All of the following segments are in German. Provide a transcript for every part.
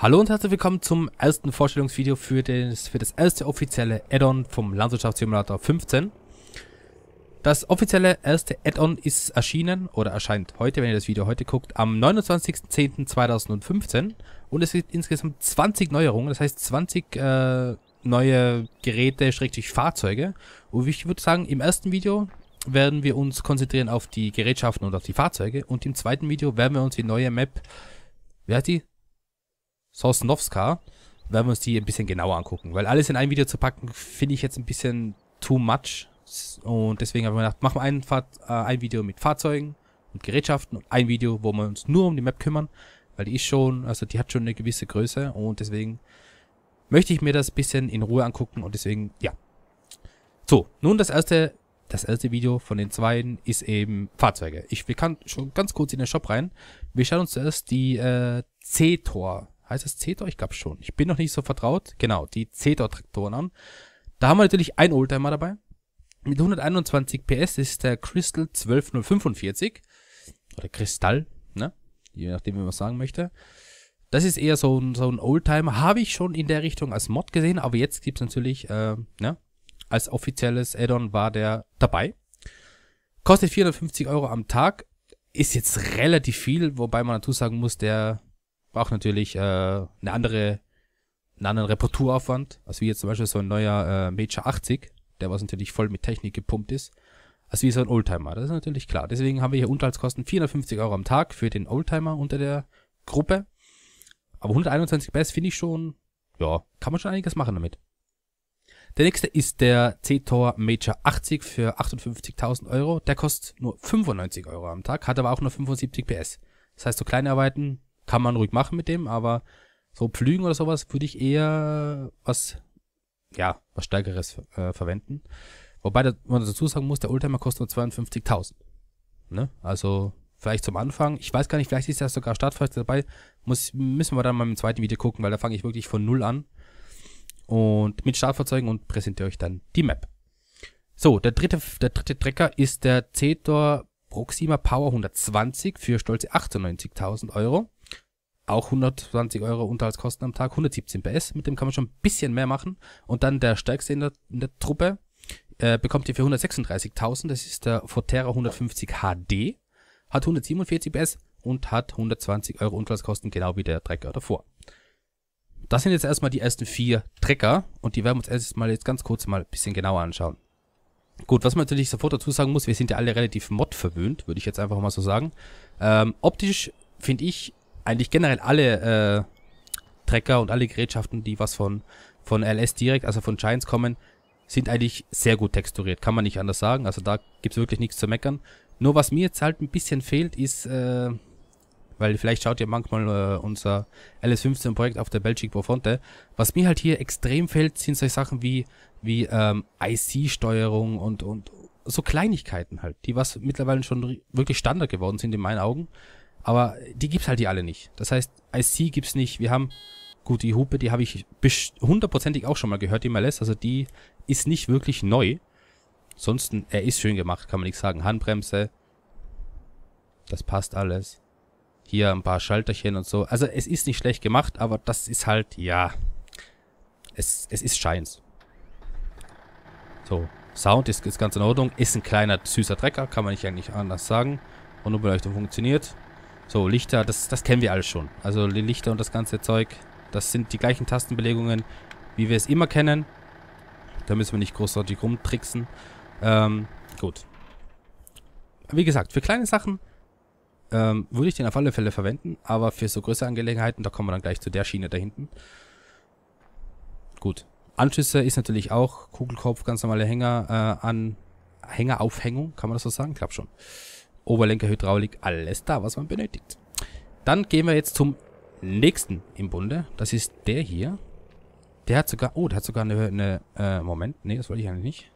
Hallo und herzlich willkommen zum ersten Vorstellungsvideo für das, für das erste offizielle Add-on vom Landwirtschaftssimulator 15. Das offizielle erste Add-on ist erschienen oder erscheint heute, wenn ihr das Video heute guckt, am 29.10.2015 und es gibt insgesamt 20 Neuerungen, das heißt 20 äh, neue Geräte, Schrägstrich Fahrzeuge und ich würde sagen, im ersten Video werden wir uns konzentrieren auf die Gerätschaften und auf die Fahrzeuge und im zweiten Video werden wir uns die neue Map, wie heißt die? Sosnowska, werden wir uns die ein bisschen genauer angucken. Weil alles in ein Video zu packen, finde ich jetzt ein bisschen too much. Und deswegen haben wir gedacht, machen wir ein, Fahr äh, ein Video mit Fahrzeugen und Gerätschaften und ein Video, wo wir uns nur um die Map kümmern. Weil die ist schon, also die hat schon eine gewisse Größe und deswegen möchte ich mir das ein bisschen in Ruhe angucken und deswegen, ja. So, nun das erste, das erste Video von den zweien ist eben Fahrzeuge. Ich, wir kann schon ganz kurz in den Shop rein. Wir schauen uns zuerst die äh, C-Tor Heißt das Cetor? Ich glaube schon. Ich bin noch nicht so vertraut. Genau, die Cetor-Traktoren an. Da haben wir natürlich ein Oldtimer dabei. Mit 121 PS ist der Crystal 12045. Oder Kristall, ne? Je nachdem, wie man sagen möchte. Das ist eher so ein, so ein Oldtimer. Habe ich schon in der Richtung als Mod gesehen, aber jetzt gibt's natürlich, äh, ne? Als offizielles Add-on war der dabei. Kostet 450 Euro am Tag. Ist jetzt relativ viel, wobei man dazu sagen muss, der braucht natürlich äh, eine andere, einen anderen Reparaturaufwand, als wie jetzt zum Beispiel so ein neuer äh, Major 80, der was natürlich voll mit Technik gepumpt ist, als wie so ein Oldtimer. Das ist natürlich klar. Deswegen haben wir hier Unterhaltskosten 450 Euro am Tag für den Oldtimer unter der Gruppe. Aber 121 PS finde ich schon, ja, kann man schon einiges machen damit. Der nächste ist der C-Tor Major 80 für 58.000 Euro. Der kostet nur 95 Euro am Tag, hat aber auch nur 75 PS. Das heißt, so kleine Arbeiten kann man ruhig machen mit dem, aber so Pflügen oder sowas würde ich eher was, ja, was Stärkeres äh, verwenden. Wobei das, man dazu sagen muss, der Oldtimer kostet nur 52.000. Ne? Also vielleicht zum Anfang, ich weiß gar nicht, vielleicht ist ja sogar Startpreis dabei, muss, müssen wir dann mal im zweiten Video gucken, weil da fange ich wirklich von Null an und mit Startfahrzeugen und präsentiere euch dann die Map. So, der dritte, der dritte Trecker ist der Cetor Proxima Power 120 für stolze 98.000 Euro auch 120 Euro Unterhaltskosten am Tag, 117 PS, mit dem kann man schon ein bisschen mehr machen. Und dann der stärkste in der, in der Truppe äh, bekommt ihr für 136.000, das ist der Forterra 150 HD, hat 147 PS und hat 120 Euro Unterhaltskosten, genau wie der Trecker davor. Das sind jetzt erstmal die ersten vier Trecker und die werden wir uns erstmal jetzt ganz kurz mal ein bisschen genauer anschauen. Gut, was man natürlich sofort dazu sagen muss, wir sind ja alle relativ mod verwöhnt, würde ich jetzt einfach mal so sagen. Ähm, optisch finde ich eigentlich generell alle äh, Trecker und alle Gerätschaften, die was von, von LS direkt, also von Giants kommen, sind eigentlich sehr gut texturiert. Kann man nicht anders sagen. Also da gibt es wirklich nichts zu meckern. Nur was mir jetzt halt ein bisschen fehlt, ist, äh, weil vielleicht schaut ihr manchmal äh, unser LS15-Projekt auf der Belgic Profonte. Was mir halt hier extrem fehlt, sind solche Sachen wie, wie ähm, IC-Steuerung und, und so Kleinigkeiten halt, die was mittlerweile schon wirklich Standard geworden sind in meinen Augen. Aber die gibt's halt die alle nicht. Das heißt, IC gibt's nicht. Wir haben, gut, die Hupe, die habe ich hundertprozentig auch schon mal gehört, die MLS. Also die ist nicht wirklich neu. Sonst, er ist schön gemacht, kann man nichts sagen. Handbremse. Das passt alles. Hier ein paar Schalterchen und so. Also es ist nicht schlecht gemacht, aber das ist halt, ja. Es, es ist Scheins. So, Sound ist, ist ganz in Ordnung. Ist ein kleiner, süßer Trecker, kann man nicht eigentlich anders sagen. Und Beleuchtung funktioniert. So, Lichter, das, das kennen wir alles schon. Also die Lichter und das ganze Zeug, das sind die gleichen Tastenbelegungen, wie wir es immer kennen. Da müssen wir nicht großartig rumtricksen. Ähm, gut. Wie gesagt, für kleine Sachen ähm, würde ich den auf alle Fälle verwenden, aber für so größere Angelegenheiten, da kommen wir dann gleich zu der Schiene da hinten. Gut. Anschlüsse ist natürlich auch Kugelkopf, ganz normale Hänger äh, an Hängeraufhängung, kann man das so sagen? Klappt schon. Oberlenker, Hydraulik, alles da, was man benötigt. Dann gehen wir jetzt zum nächsten im Bunde. Das ist der hier. Der hat sogar... Oh, der hat sogar eine... eine äh, Moment. Nee, das wollte ich eigentlich nicht.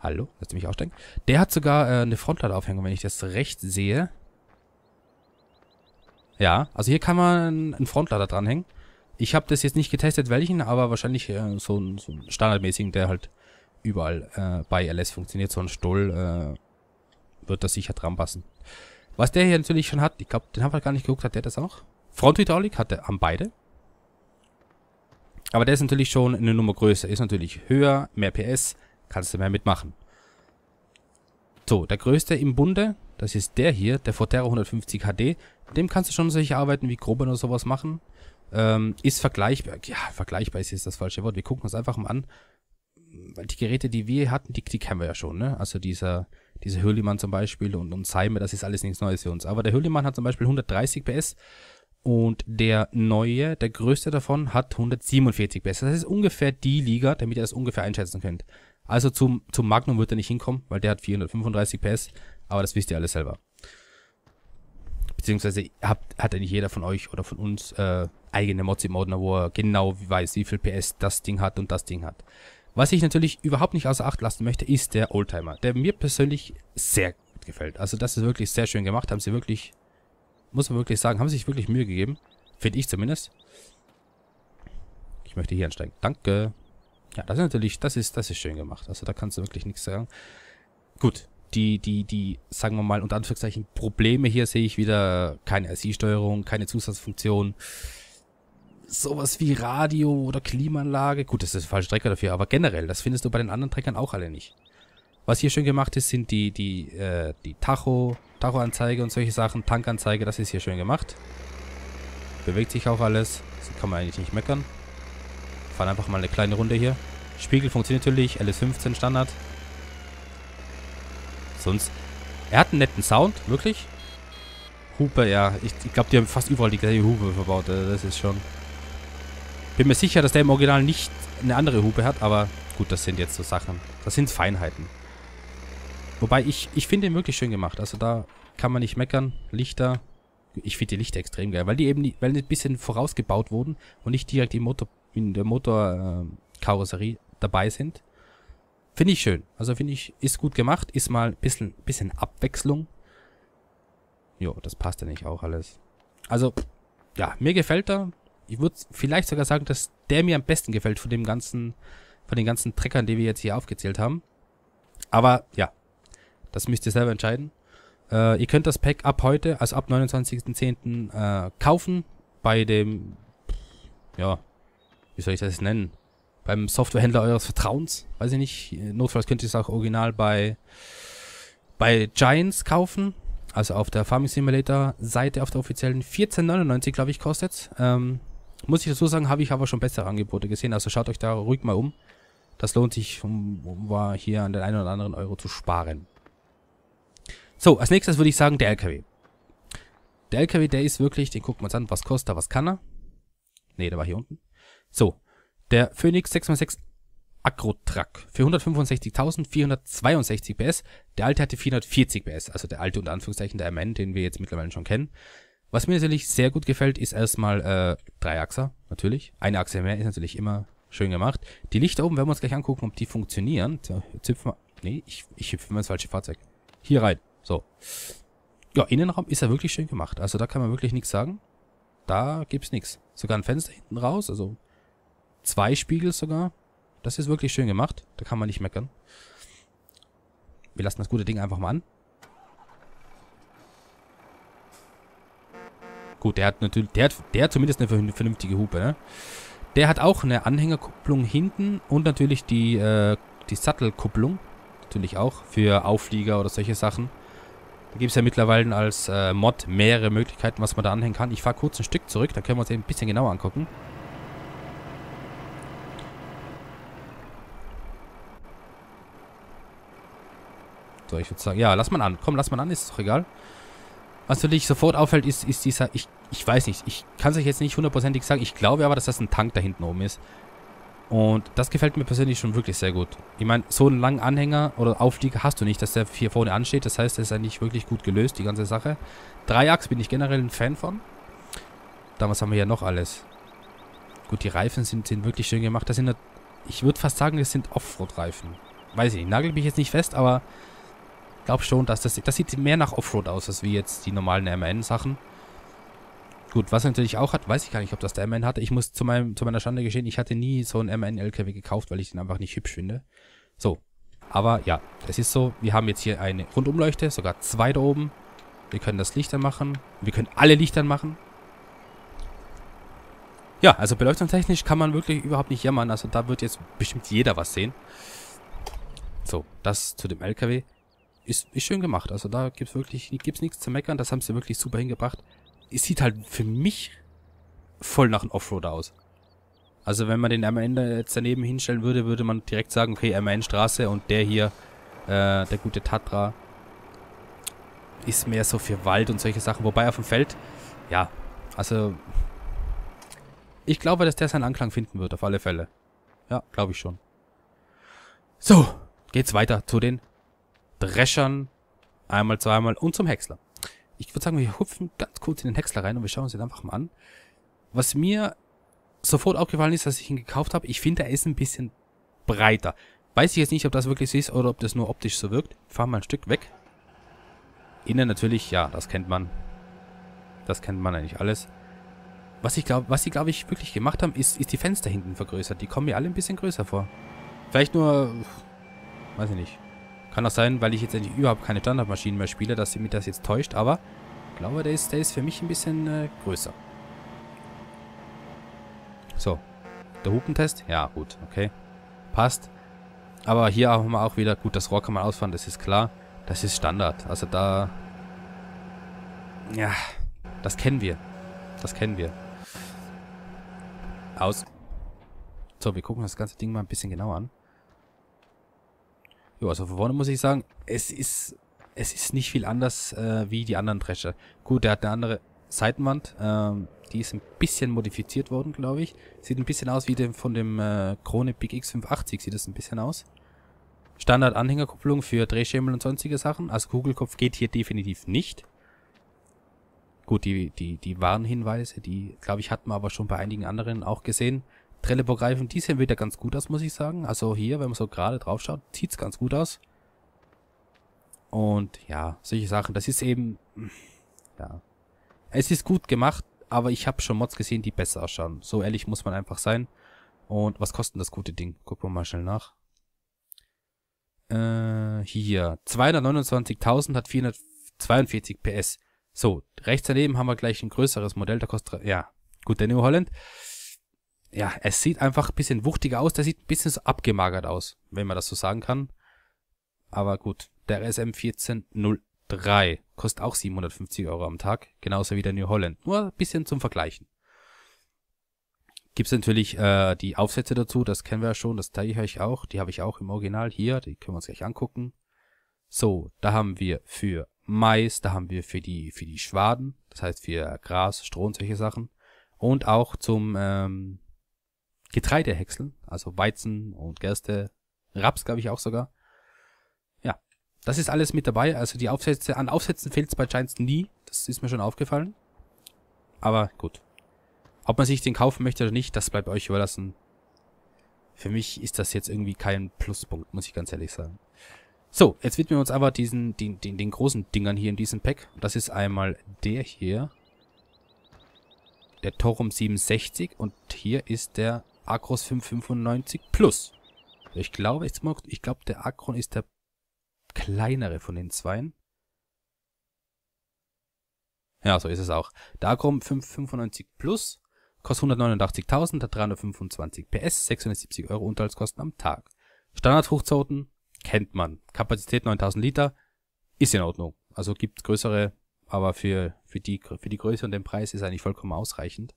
Hallo? Lass mich aussteigen. Der hat sogar äh, eine Frontladeraufhängung, wenn ich das recht sehe. Ja, also hier kann man einen Frontlader dranhängen. Ich habe das jetzt nicht getestet, welchen, aber wahrscheinlich äh, so, einen, so einen standardmäßigen, der halt überall äh, bei LS funktioniert. So ein Stoll... Äh, wird das sicher dran passen. Was der hier natürlich schon hat, ich glaube, den haben wir gar nicht geguckt, hat der das auch? Fronthydraulik hat der, haben beide. Aber der ist natürlich schon eine Nummer größer, ist natürlich höher, mehr PS, kannst du mehr mitmachen. So, der größte im Bunde, das ist der hier, der Fortero 150 HD. Dem kannst du schon solche Arbeiten wie Groben oder sowas machen. Ähm, ist vergleichbar, ja, vergleichbar ist jetzt das falsche Wort. Wir gucken uns einfach mal an, weil die Geräte, die wir hatten, die, die kennen wir ja schon, ne? Also dieser, diese Hürlimann zum Beispiel und, und Seimer, das ist alles nichts Neues für uns. Aber der Hürlimann hat zum Beispiel 130 PS und der neue, der größte davon, hat 147 PS. Das ist ungefähr die Liga, damit ihr das ungefähr einschätzen könnt. Also zum, zum Magnum wird er nicht hinkommen, weil der hat 435 PS, aber das wisst ihr alle selber. Beziehungsweise habt, hat ja nicht jeder von euch oder von uns äh, eigene Mods im Ordner, wo er genau weiß, wie viel PS das Ding hat und das Ding hat. Was ich natürlich überhaupt nicht außer Acht lassen möchte, ist der Oldtimer, der mir persönlich sehr gut gefällt. Also das ist wirklich sehr schön gemacht, haben sie wirklich, muss man wirklich sagen, haben sich wirklich Mühe gegeben. Finde ich zumindest. Ich möchte hier ansteigen, Danke. Ja, das ist natürlich, das ist, das ist schön gemacht. Also da kannst du wirklich nichts sagen. Gut, die, die, die, sagen wir mal, unter Anführungszeichen, Probleme hier sehe ich wieder keine rc steuerung keine Zusatzfunktion sowas wie Radio oder Klimaanlage. Gut, das ist der falsche Trecker dafür, aber generell, das findest du bei den anderen Treckern auch alle nicht. Was hier schön gemacht ist, sind die, die, äh, die Tacho, Tachoanzeige und solche Sachen, Tankanzeige, das ist hier schön gemacht. Bewegt sich auch alles, so kann man eigentlich nicht meckern. Fahren einfach mal eine kleine Runde hier. Spiegel funktioniert natürlich, LS15 Standard. Sonst, er hat einen netten Sound, wirklich. Hupe, ja. Ich, ich glaube, die haben fast überall die gleiche Hupe verbaut. Äh, das ist schon bin mir sicher, dass der im Original nicht eine andere Hupe hat, aber gut, das sind jetzt so Sachen. Das sind Feinheiten. Wobei ich, ich finde ihn wirklich schön gemacht. Also da kann man nicht meckern. Lichter. Ich finde die Lichter extrem geil, weil die eben weil die ein bisschen vorausgebaut wurden und nicht direkt im Motor, in der Motorkarosserie äh, dabei sind. Finde ich schön. Also finde ich, ist gut gemacht. Ist mal ein bisschen, bisschen Abwechslung. Jo, das passt ja nicht auch alles. Also, ja, mir gefällt er ich würde vielleicht sogar sagen, dass der mir am besten gefällt von dem ganzen, von den ganzen Treckern, die wir jetzt hier aufgezählt haben. Aber ja, das müsst ihr selber entscheiden. Äh, ihr könnt das Pack ab heute, also ab 29.10. Äh, kaufen bei dem, ja, wie soll ich das nennen? Beim Softwarehändler eures Vertrauens, weiß ich nicht. Äh, notfalls könnt ihr es auch original bei, bei Giants kaufen also auf der Farming Simulator Seite, auf der offiziellen 14,99 glaube ich kostet. Ähm, muss ich dazu sagen, habe ich aber schon bessere Angebote gesehen. Also schaut euch da ruhig mal um. Das lohnt sich, um, um hier an den einen oder anderen Euro zu sparen. So, als nächstes würde ich sagen, der LKW. Der LKW, der ist wirklich, den gucken wir uns an, was kostet er, was kann er. Ne, der war hier unten. So, der Phoenix 6x6 Agro-Truck für 165.462 PS. Der alte hatte 440 PS, also der alte unter Anführungszeichen, der MN, den wir jetzt mittlerweile schon kennen. Was mir natürlich sehr gut gefällt, ist erstmal äh, Dreiachser, natürlich. Eine Achse mehr ist natürlich immer schön gemacht. Die Lichter oben werden wir uns gleich angucken, ob die funktionieren. So, hüpfen wir... Nee, ich, ich hüpfe immer ins falsche Fahrzeug. Hier rein. So. Ja, Innenraum ist ja wirklich schön gemacht. Also da kann man wirklich nichts sagen. Da gibt's nichts. Sogar ein Fenster hinten raus, also zwei Spiegel sogar. Das ist wirklich schön gemacht. Da kann man nicht meckern. Wir lassen das gute Ding einfach mal an. Gut, der hat natürlich, der hat, der hat zumindest eine vernünftige Hupe, ne? Der hat auch eine Anhängerkupplung hinten und natürlich die, äh, die Sattelkupplung. Natürlich auch für Auflieger oder solche Sachen. Da gibt es ja mittlerweile als äh, Mod mehrere Möglichkeiten, was man da anhängen kann. Ich fahre kurz ein Stück zurück, da können wir uns eben ein bisschen genauer angucken. So, ich würde sagen, ja, lass mal an. Komm, lass mal an, ist doch egal. Was natürlich sofort auffällt, ist, ist dieser, ich, ich weiß nicht, ich kann es euch jetzt nicht hundertprozentig sagen, ich glaube aber, dass das ein Tank da hinten oben ist. Und das gefällt mir persönlich schon wirklich sehr gut. Ich meine, so einen langen Anhänger oder Auflieger hast du nicht, dass der hier vorne ansteht. Das heißt, der ist eigentlich wirklich gut gelöst, die ganze Sache. Dreiachs bin ich generell ein Fan von. Damals haben wir hier noch alles? Gut, die Reifen sind, sind wirklich schön gemacht. Das sind, ich würde fast sagen, das sind Offroad-Reifen. Weiß ich nicht, nagel mich jetzt nicht fest, aber glaube schon, dass das... Das sieht mehr nach Offroad aus, als wie jetzt die normalen mn sachen Gut, was er natürlich auch hat, weiß ich gar nicht, ob das der MN hatte. Ich muss zu, meinem, zu meiner Schande geschehen, ich hatte nie so einen mn lkw gekauft, weil ich den einfach nicht hübsch finde. So. Aber ja, es ist so, wir haben jetzt hier eine Rundumleuchte, sogar zwei da oben. Wir können das Licht anmachen, Wir können alle Lichter machen. Ja, also beleuchtungstechnisch kann man wirklich überhaupt nicht jammern. Also da wird jetzt bestimmt jeder was sehen. So, das zu dem LKW ist, ist schön gemacht. Also da gibt's wirklich gibt's nichts zu meckern. Das haben sie wirklich super hingebracht. Es sieht halt für mich voll nach einem Offroader aus. Also wenn man den am jetzt daneben hinstellen würde, würde man direkt sagen, okay, MAN Straße und der hier, äh, der gute Tatra, ist mehr so für Wald und solche Sachen. Wobei auf dem Feld, ja, also ich glaube, dass der seinen Anklang finden wird, auf alle Fälle. Ja, glaube ich schon. So, geht's weiter zu den Dreschern, einmal, zweimal und zum Häcksler. Ich würde sagen, wir hupfen ganz kurz in den Häcksler rein und wir schauen uns den einfach mal an. Was mir sofort aufgefallen ist, dass ich ihn gekauft habe, ich finde, er ist ein bisschen breiter. Weiß ich jetzt nicht, ob das wirklich so ist oder ob das nur optisch so wirkt. Fahren mal ein Stück weg. Innen natürlich, ja, das kennt man. Das kennt man eigentlich alles. Was ich glaub, was sie glaube ich wirklich gemacht haben, ist, ist die Fenster hinten vergrößert. Die kommen mir alle ein bisschen größer vor. Vielleicht nur, weiß ich nicht, kann auch sein, weil ich jetzt eigentlich überhaupt keine Standardmaschinen mehr spiele, dass sie mich das jetzt täuscht, aber ich glaube, der ist, der ist für mich ein bisschen äh, größer. So. Der Hupentest? Ja, gut, okay. Passt. Aber hier haben wir auch wieder, gut, das Rohr kann man ausfahren, das ist klar. Das ist Standard. Also da... Ja, das kennen wir. Das kennen wir. Aus. So, wir gucken das ganze Ding mal ein bisschen genauer an. Ja, also von vorne muss ich sagen, es ist, es ist nicht viel anders äh, wie die anderen Drescher. Gut, der hat eine andere Seitenwand. Ähm, die ist ein bisschen modifiziert worden, glaube ich. Sieht ein bisschen aus wie dem, von dem äh, Krone Big X580. Sieht das ein bisschen aus. Standard-Anhängerkupplung für Drehschemel und sonstige Sachen. Also Kugelkopf geht hier definitiv nicht. Gut, die, die, die Warnhinweise, die, glaube ich, hatten wir aber schon bei einigen anderen auch gesehen. Trelleborg-Reifen, die sehen wieder ganz gut aus, muss ich sagen. Also hier, wenn man so gerade drauf schaut, sieht es ganz gut aus. Und ja, solche Sachen, das ist eben, ja. Es ist gut gemacht, aber ich habe schon Mods gesehen, die besser ausschauen. So ehrlich muss man einfach sein. Und was kostet das gute Ding? Gucken wir mal schnell nach. Äh, hier. 229.000 hat 442 PS. So, rechts daneben haben wir gleich ein größeres Modell, da kostet, ja, gut, der New Holland ja, es sieht einfach ein bisschen wuchtiger aus. Der sieht ein bisschen so abgemagert aus, wenn man das so sagen kann. Aber gut, der sm 1403 kostet auch 750 Euro am Tag, genauso wie der New Holland. Nur ein bisschen zum Vergleichen. Gibt's natürlich äh, die Aufsätze dazu, das kennen wir ja schon, das zeige ich euch auch. Die habe ich auch im Original hier, die können wir uns gleich angucken. So, da haben wir für Mais, da haben wir für die, für die Schwaden, das heißt für Gras, Stroh und solche Sachen. Und auch zum ähm, Getreidehäckseln, also Weizen und Gerste, Raps glaube ich auch sogar. Ja, das ist alles mit dabei. Also die Aufsätze, an Aufsätzen fehlt es bei Giants nie. Das ist mir schon aufgefallen. Aber gut. Ob man sich den kaufen möchte oder nicht, das bleibt euch überlassen. Für mich ist das jetzt irgendwie kein Pluspunkt, muss ich ganz ehrlich sagen. So, jetzt widmen wir uns aber diesen, den, den, den großen Dingern hier in diesem Pack. Das ist einmal der hier. Der Torum 67 und hier ist der Acros 595 Plus. Ich glaube, ich, ich glaube, der Acron ist der kleinere von den zweien. Ja, so ist es auch. Der Acron 595 Plus kostet 189.000, hat 325 PS, 670 Euro Unterhaltskosten am Tag. Standardfruchtsorten kennt man. Kapazität 9000 Liter ist in Ordnung. Also gibt größere, aber für, für, die, für die Größe und den Preis ist eigentlich vollkommen ausreichend.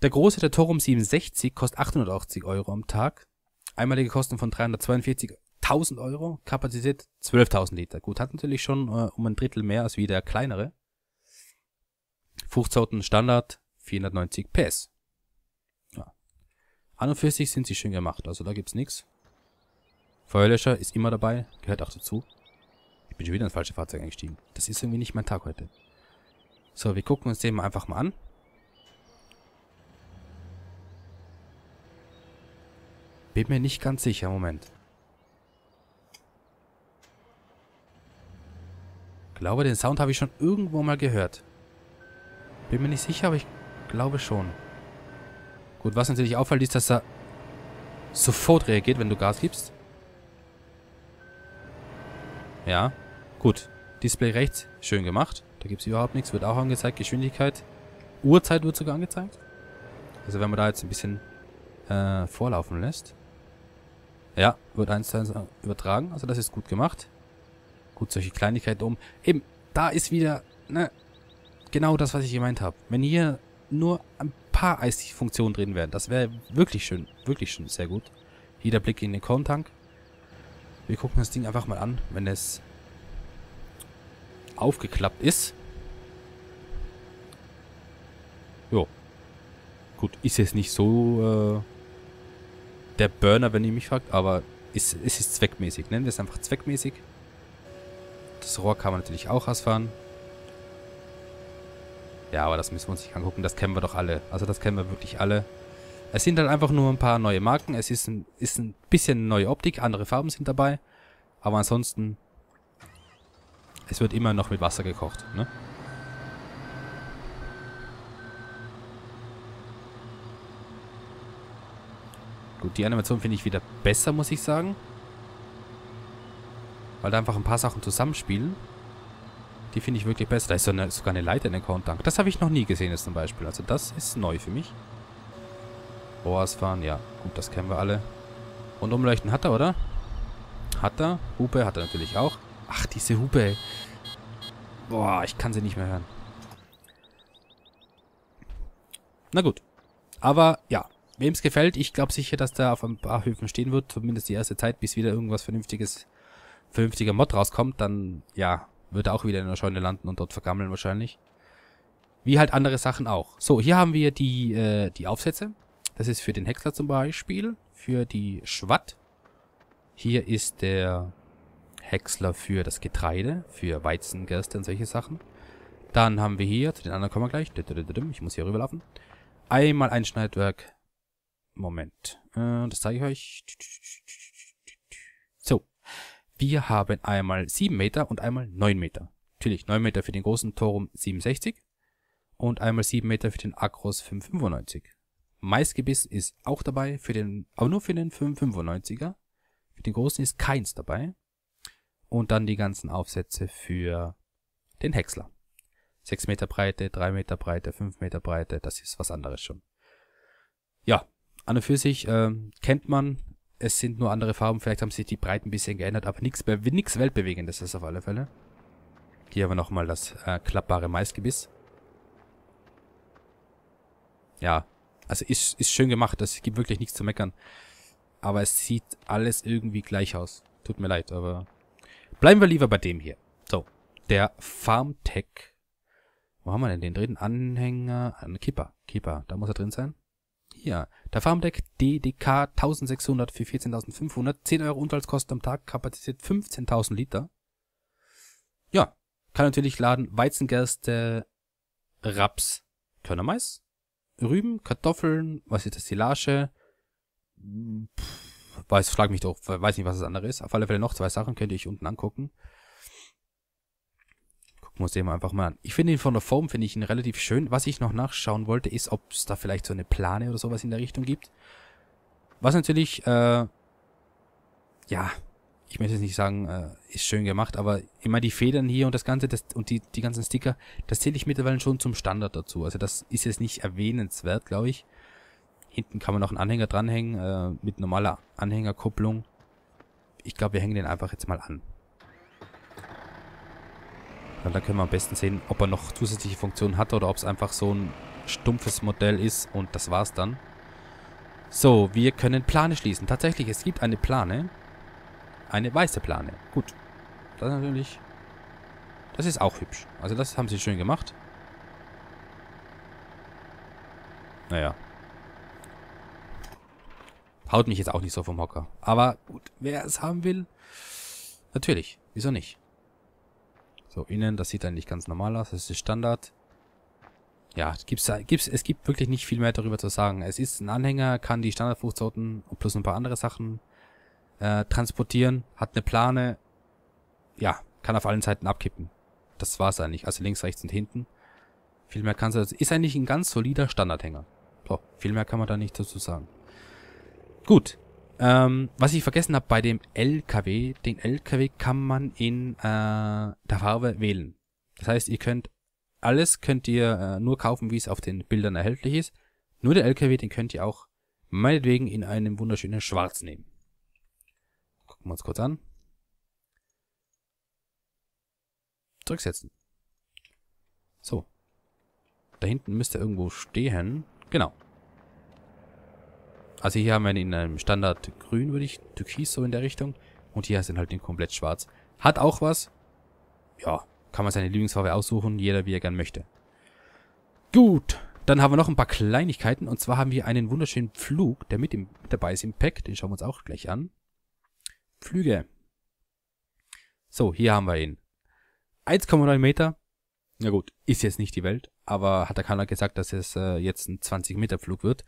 Der große, der Torum 67, kostet 880 Euro am Tag. Einmalige Kosten von 342.000 Euro. Kapazität 12.000 Liter. Gut, hat natürlich schon äh, um ein Drittel mehr als wie der kleinere. 15 Standard, 490 PS. Ja. An und für sich sind sie schön gemacht, also da gibt's nichts. Feuerlöscher ist immer dabei, gehört auch dazu. Ich bin schon wieder ins falsche Fahrzeug eingestiegen. Das ist irgendwie nicht mein Tag heute. So, wir gucken uns den einfach mal an. Bin mir nicht ganz sicher. Moment. glaube, den Sound habe ich schon irgendwo mal gehört. Bin mir nicht sicher, aber ich glaube schon. Gut, was natürlich auffällt, ist, dass er sofort reagiert, wenn du Gas gibst. Ja, gut. Display rechts, schön gemacht. Da gibt es überhaupt nichts, wird auch angezeigt. Geschwindigkeit, Uhrzeit wird sogar angezeigt. Also wenn man da jetzt ein bisschen äh, vorlaufen lässt. Ja, wird eins zu eins äh, übertragen. Also das ist gut gemacht. Gut, solche Kleinigkeiten um. Eben, da ist wieder, ne, genau das, was ich gemeint habe. Wenn hier nur ein paar IC-Funktionen drin wären, das wäre wirklich schön. Wirklich schön, sehr gut. Hier der Blick in den Korntank. Wir gucken das Ding einfach mal an, wenn es aufgeklappt ist. Jo. Gut, ist jetzt nicht so... Äh der Burner, wenn ihr mich fragt, aber es ist, ist, ist zweckmäßig. Nennen wir es einfach zweckmäßig. Das Rohr kann man natürlich auch ausfahren. Ja, aber das müssen wir uns nicht angucken. Das kennen wir doch alle. Also das kennen wir wirklich alle. Es sind dann halt einfach nur ein paar neue Marken. Es ist ein, ist ein bisschen neue Optik. Andere Farben sind dabei. Aber ansonsten... Es wird immer noch mit Wasser gekocht, ne? gut. Die Animation finde ich wieder besser, muss ich sagen. Weil da einfach ein paar Sachen zusammenspielen. Die finde ich wirklich besser. Da ist so eine, sogar eine Leiter in den Countdown. Das habe ich noch nie gesehen jetzt zum Beispiel. Also das ist neu für mich. Boas fahren, ja. Gut, das kennen wir alle. Und umleuchten hat er, oder? Hat er. Hupe hat er natürlich auch. Ach, diese Hupe. Ey. Boah, ich kann sie nicht mehr hören. Na gut. Aber ja, Wem es gefällt, ich glaube sicher, dass da auf ein paar Höfen stehen wird, zumindest die erste Zeit, bis wieder irgendwas vernünftiges, vernünftiger Mod rauskommt, dann, ja, wird er auch wieder in der Scheune landen und dort vergammeln wahrscheinlich. Wie halt andere Sachen auch. So, hier haben wir die, äh, die Aufsätze. Das ist für den Häcksler zum Beispiel, für die Schwatt. Hier ist der Häcksler für das Getreide, für Weizen, Gerste und solche Sachen. Dann haben wir hier, zu den anderen kommen wir gleich, ich muss hier rüberlaufen, einmal ein Schneidwerk Moment. Äh, das zeige ich euch. So. Wir haben einmal 7 Meter und einmal 9 Meter. Natürlich 9 Meter für den großen Torum 67 und einmal 7 Meter für den Akros 595. Maisgebiss ist auch dabei, für den, aber nur für den 595er. Für den großen ist keins dabei. Und dann die ganzen Aufsätze für den Häcksler. 6 Meter Breite, 3 Meter Breite, 5 Meter Breite, das ist was anderes schon. Ja, an und für sich äh, kennt man. Es sind nur andere Farben. Vielleicht haben sich die Breiten ein bisschen geändert, aber nichts nix Weltbewegendes ist auf alle Fälle. Hier haben wir nochmal das äh, klappbare Maisgebiss. Ja, also ist, ist schön gemacht. Es gibt wirklich nichts zu meckern. Aber es sieht alles irgendwie gleich aus. Tut mir leid, aber bleiben wir lieber bei dem hier. So, der Farmtech. Wo haben wir denn den dritten Anhänger? Ein Kipper. Kipper, da muss er drin sein. Hier, der Farmdeck DDK 1600 für 14.500, 10 Euro Unterhaltskosten am Tag, Kapazität 15.000 Liter. Ja, kann natürlich laden Weizengerste, Raps, Körnermais, Rüben, Kartoffeln, was ist das, Silage, Pff, weiß, frag mich doch, weiß nicht, was das andere ist. Auf alle Fälle noch zwei Sachen, könnte ich unten angucken. Muss ich einfach mal an. Ich finde ihn von der Form, finde ich ihn relativ schön. Was ich noch nachschauen wollte, ist, ob es da vielleicht so eine Plane oder sowas in der Richtung gibt. Was natürlich, äh, ja, ich möchte jetzt nicht sagen, äh, ist schön gemacht, aber immer die Federn hier und das Ganze das, und die, die ganzen Sticker, das zähle ich mittlerweile schon zum Standard dazu. Also das ist jetzt nicht erwähnenswert, glaube ich. Hinten kann man noch einen Anhänger dranhängen, äh, mit normaler Anhängerkupplung. Ich glaube, wir hängen den einfach jetzt mal an. Weil dann können wir am besten sehen, ob er noch zusätzliche Funktionen hat oder ob es einfach so ein stumpfes Modell ist und das war's dann. So, wir können Plane schließen. Tatsächlich, es gibt eine Plane. Eine weiße Plane. Gut. Das ist natürlich... Das ist auch hübsch. Also das haben sie schön gemacht. Naja. Haut mich jetzt auch nicht so vom Hocker. Aber gut, wer es haben will, natürlich. Wieso nicht? So, innen, das sieht eigentlich ganz normal aus. Das ist Standard. Ja, gibt's, gibt's, es gibt wirklich nicht viel mehr darüber zu sagen. Es ist ein Anhänger, kann die Standardfruchtsorten plus ein paar andere Sachen äh, transportieren, hat eine Plane. Ja, kann auf allen Seiten abkippen. Das war's eigentlich. Also links, rechts und hinten. Viel mehr kannst du... Also das ist eigentlich ein ganz solider Standardhänger. So, viel mehr kann man da nicht dazu sagen. Gut, ähm, was ich vergessen habe bei dem LKW, den LKW kann man in äh, der Farbe wählen. Das heißt, ihr könnt alles könnt ihr äh, nur kaufen, wie es auf den Bildern erhältlich ist. Nur den LKW, den könnt ihr auch meinetwegen in einem wunderschönen Schwarz nehmen. Gucken wir uns kurz an. Zurücksetzen. So. Da hinten müsste irgendwo stehen. Genau. Also hier haben wir ihn in einem Standard grün, würde ich, türkis so in der Richtung. Und hier sind halt den komplett schwarz. Hat auch was. Ja, kann man seine Lieblingsfarbe aussuchen, jeder wie er gern möchte. Gut, dann haben wir noch ein paar Kleinigkeiten. Und zwar haben wir einen wunderschönen Flug, der mit im, dabei ist im Pack. Den schauen wir uns auch gleich an. Flüge. So, hier haben wir ihn. 1,9 Meter. Na gut, ist jetzt nicht die Welt, aber hat der Kanal gesagt, dass es äh, jetzt ein 20 Meter Flug wird.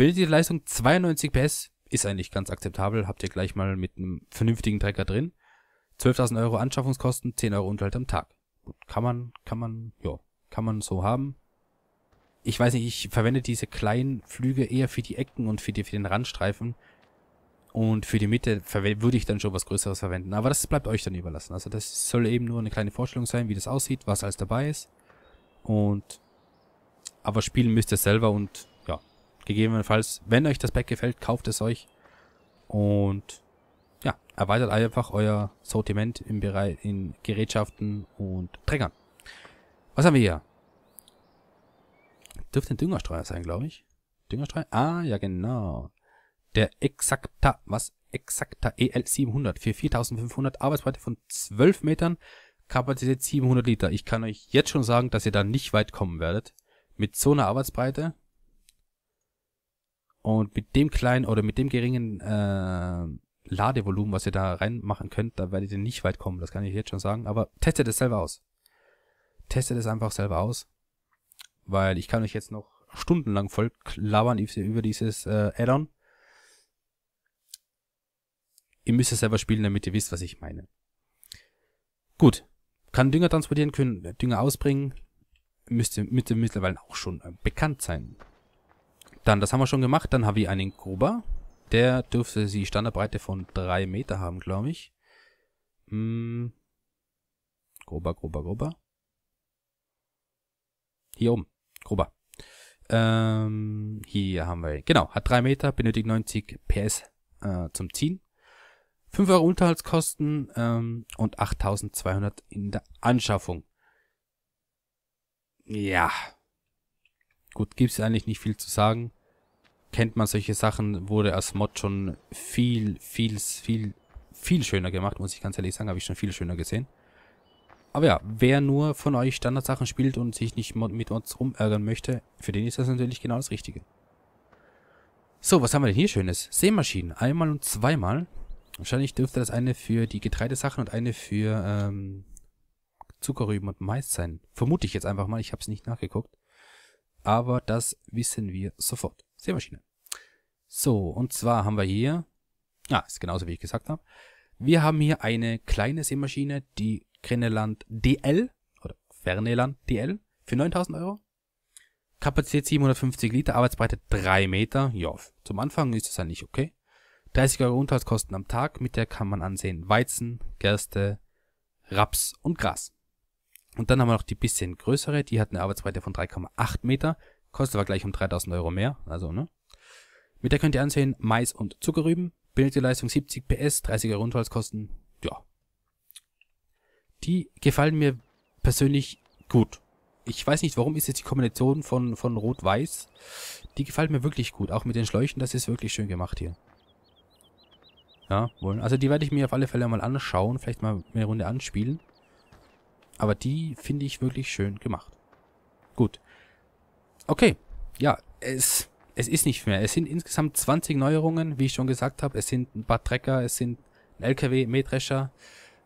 Bildet die Leistung 92 PS, ist eigentlich ganz akzeptabel, habt ihr gleich mal mit einem vernünftigen Trecker drin. 12.000 Euro Anschaffungskosten, 10 Euro Unterhalt am Tag. kann man, kann man, ja, kann man so haben. Ich weiß nicht, ich verwende diese kleinen Flüge eher für die Ecken und für, die, für den Randstreifen. Und für die Mitte würde ich dann schon was Größeres verwenden. Aber das bleibt euch dann überlassen. Also das soll eben nur eine kleine Vorstellung sein, wie das aussieht, was alles dabei ist. Und aber spielen müsst ihr selber und Gegebenenfalls, wenn euch das Pack gefällt, kauft es euch. Und ja, erweitert einfach euer Sortiment im Bereich in Gerätschaften und Trägern. Was haben wir hier? Dürfte ein Düngerstreuer sein, glaube ich. Düngerstreuer? Ah, ja genau. Der Exakta, was? Exakta EL700 für 4500, Arbeitsbreite von 12 Metern, Kapazität 700 Liter. Ich kann euch jetzt schon sagen, dass ihr da nicht weit kommen werdet. Mit so einer Arbeitsbreite und mit dem kleinen oder mit dem geringen äh, Ladevolumen, was ihr da reinmachen könnt, da werdet ihr nicht weit kommen. Das kann ich jetzt schon sagen. Aber testet es selber aus. Testet es einfach selber aus. Weil ich kann euch jetzt noch stundenlang voll labern über dieses äh, Add-on. Ihr müsst es selber spielen, damit ihr wisst, was ich meine. Gut. Kann Dünger transportieren können, Dünger ausbringen. Müsste, müsste mittlerweile auch schon äh, bekannt sein. Dann, das haben wir schon gemacht. Dann habe ich einen Gruber. Der dürfte die Standardbreite von drei Meter haben, glaube ich. Hm. Gruber, Gruber, Gruber. Hier oben. Gruber. Ähm, hier haben wir ihn. Genau, hat drei Meter, benötigt 90 PS äh, zum Ziehen. 5 Euro Unterhaltskosten ähm, und 8200 in der Anschaffung. Ja, Gut, gibt es eigentlich nicht viel zu sagen. Kennt man solche Sachen, wurde als Mod schon viel, viel, viel, viel schöner gemacht, muss ich ganz ehrlich sagen. Habe ich schon viel schöner gesehen. Aber ja, wer nur von euch Standardsachen spielt und sich nicht mit Mods rumärgern möchte, für den ist das natürlich genau das Richtige. So, was haben wir denn hier Schönes? Seemaschinen, einmal und zweimal. Wahrscheinlich dürfte das eine für die Getreidesachen und eine für ähm, Zuckerrüben und Mais sein. Vermute ich jetzt einfach mal, ich habe es nicht nachgeguckt aber das wissen wir sofort. Sämaschine. So, und zwar haben wir hier, ja, ah, ist genauso wie ich gesagt habe, wir haben hier eine kleine Sämaschine, die Greneland DL oder Ferneland DL für 9000 Euro. Kapazität 750 Liter, Arbeitsbreite 3 Meter. Ja, zum Anfang ist das eigentlich okay. 30 Euro Unterhaltskosten am Tag, mit der kann man ansehen Weizen, Gerste, Raps und Gras. Und dann haben wir noch die bisschen größere, die hat eine Arbeitsbreite von 3,8 Meter, kostet aber gleich um 3000 Euro mehr, also, ne? Mit der könnt ihr ansehen, Mais und Zuckerrüben, Bildleistung 70 PS, 30er Rundholzkosten, ja. Die gefallen mir persönlich gut. Ich weiß nicht, warum ist jetzt die Kombination von, von Rot-Weiß, die gefallen mir wirklich gut, auch mit den Schläuchen, das ist wirklich schön gemacht hier. Ja, wollen. Also die werde ich mir auf alle Fälle mal anschauen, vielleicht mal eine Runde anspielen. Aber die finde ich wirklich schön gemacht. Gut. Okay. Ja, es, es ist nicht mehr. Es sind insgesamt 20 Neuerungen, wie ich schon gesagt habe. Es sind ein paar Trecker, es sind ein LKW, Mähdrescher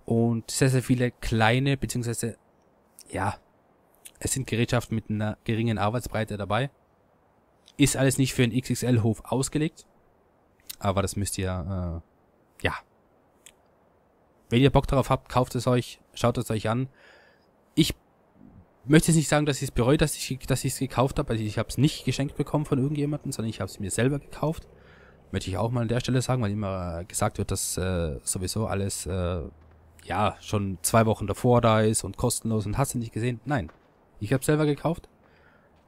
und sehr, sehr viele kleine, beziehungsweise, ja, es sind Gerätschaften mit einer geringen Arbeitsbreite dabei. Ist alles nicht für einen XXL-Hof ausgelegt. Aber das müsst ihr, äh, ja. Wenn ihr Bock darauf habt, kauft es euch, schaut es euch an ich möchte jetzt nicht sagen, dass ich es bereue, dass ich dass es gekauft habe. Also ich habe es nicht geschenkt bekommen von irgendjemandem, sondern ich habe es mir selber gekauft. Möchte ich auch mal an der Stelle sagen, weil immer gesagt wird, dass äh, sowieso alles äh, ja schon zwei Wochen davor da ist und kostenlos und hast du nicht gesehen. Nein, ich habe es selber gekauft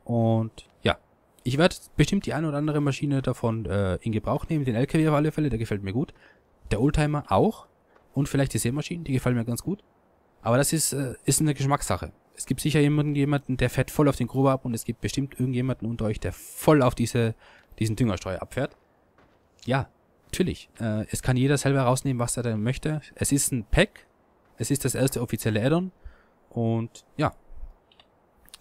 und ja, ich werde bestimmt die eine oder andere Maschine davon äh, in Gebrauch nehmen. Den LKW auf alle Fälle, der gefällt mir gut. Der Oldtimer auch und vielleicht die Seemaschinen, die gefallen mir ganz gut. Aber das ist, äh, ist eine Geschmackssache. Es gibt sicher jemanden, jemanden, der fährt voll auf den Gruber ab und es gibt bestimmt irgendjemanden unter euch, der voll auf diese, diesen Düngerstreuer abfährt. Ja, natürlich. Äh, es kann jeder selber rausnehmen, was er denn möchte. Es ist ein Pack. Es ist das erste offizielle Addon. Und ja.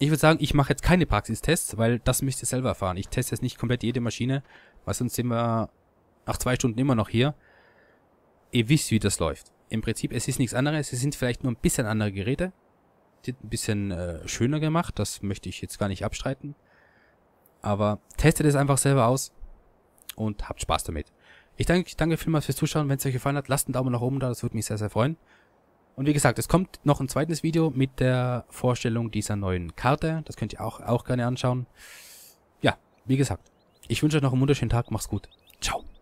Ich würde sagen, ich mache jetzt keine Praxistests, weil das müsst ihr selber erfahren. Ich teste jetzt nicht komplett jede Maschine, weil sonst sind wir nach zwei Stunden immer noch hier. Ihr wisst, wie das läuft im Prinzip, es ist nichts anderes. Es sind vielleicht nur ein bisschen andere Geräte. Sind ein bisschen äh, schöner gemacht. Das möchte ich jetzt gar nicht abstreiten. Aber testet es einfach selber aus und habt Spaß damit. Ich danke, danke vielmals fürs Zuschauen. Wenn es euch gefallen hat, lasst einen Daumen nach oben da. Das würde mich sehr, sehr freuen. Und wie gesagt, es kommt noch ein zweites Video mit der Vorstellung dieser neuen Karte. Das könnt ihr auch, auch gerne anschauen. Ja, wie gesagt, ich wünsche euch noch einen wunderschönen Tag. Macht's gut. Ciao.